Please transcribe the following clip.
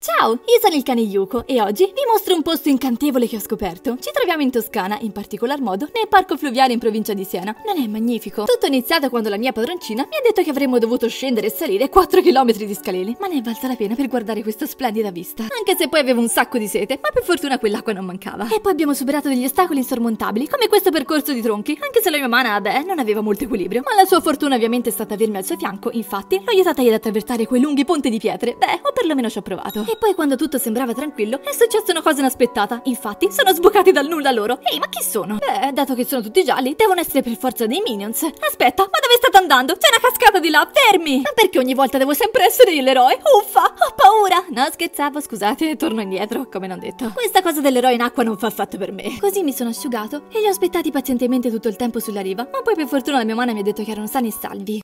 Ciao! Ciao, io sono il cane Yuko e oggi vi mostro un posto incantevole che ho scoperto. Ci troviamo in Toscana, in particolar modo nel parco fluviale in provincia di Siena. Non è magnifico? Tutto è iniziato quando la mia padroncina mi ha detto che avremmo dovuto scendere e salire 4 km di scalini, ma ne è valsa la pena per guardare questa splendida vista. Anche se poi avevo un sacco di sete, ma per fortuna quell'acqua non mancava. E poi abbiamo superato degli ostacoli insormontabili, come questo percorso di tronchi, anche se la mia mana, beh, non aveva molto equilibrio. Ma la sua fortuna ovviamente è stata avermi al suo fianco, infatti l'ho aiutata ad attraversare quei lunghi ponti di pietre. Beh, o perlomeno ci ho provato. E poi poi quando tutto sembrava tranquillo è successa una cosa inaspettata. Infatti sono sbucati dal nulla loro. Ehi, ma chi sono? Beh, dato che sono tutti gialli, devono essere per forza dei minions. Aspetta, ma dove state andando? C'è una cascata di là, fermi! Ma perché ogni volta devo sempre essere io l'eroe? Uffa, ho paura! No, scherzavo, scusate, torno indietro, come non detto. Questa cosa dell'eroe in acqua non fa affatto per me. Così mi sono asciugato e li ho aspettati pazientemente tutto il tempo sulla riva, ma poi per fortuna la mia mamma mi ha detto che erano sani e salvi.